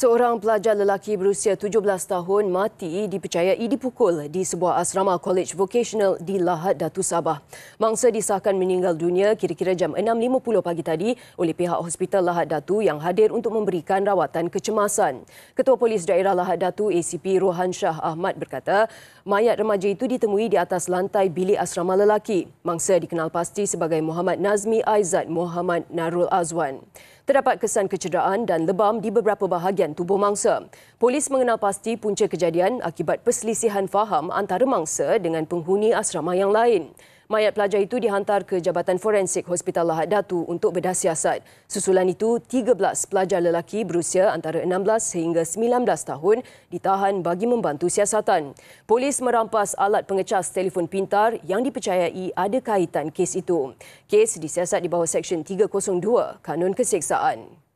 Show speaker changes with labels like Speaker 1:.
Speaker 1: Seorang pelajar lelaki berusia 17 tahun mati dipercayai dipukul di sebuah asrama College Vocational di Lahad Datu Sabah. Mangsa disahkan meninggal dunia kira-kira jam 6.50 pagi tadi oleh pihak Hospital Lahad Datu yang hadir untuk memberikan rawatan kecemasan. Ketua Polis Daerah Lahad Datu ACP Rohan Shah Ahmad berkata, mayat remaja itu ditemui di atas lantai bilik asrama lelaki. Mangsa dikenal pasti sebagai Muhammad Nazmi Aizat Muhammad Narul Azwan terdapat kesan kecederaan dan lebam di beberapa bahagian tubuh mangsa. Polis mengenal pasti punca kejadian akibat perselisihan faham antara mangsa dengan penghuni asrama yang lain. Mayat pelajar itu dihantar ke Jabatan Forensik Hospital Lahad Datu untuk bedah siasat. Susulan itu, 13 pelajar lelaki berusia antara 16 sehingga 19 tahun ditahan bagi membantu siasatan. Polis merampas alat pengecas telefon pintar yang dipercayai ada kaitan kes itu. Kes disiasat di bawah Seksyen 302 Kanun Keseksaan.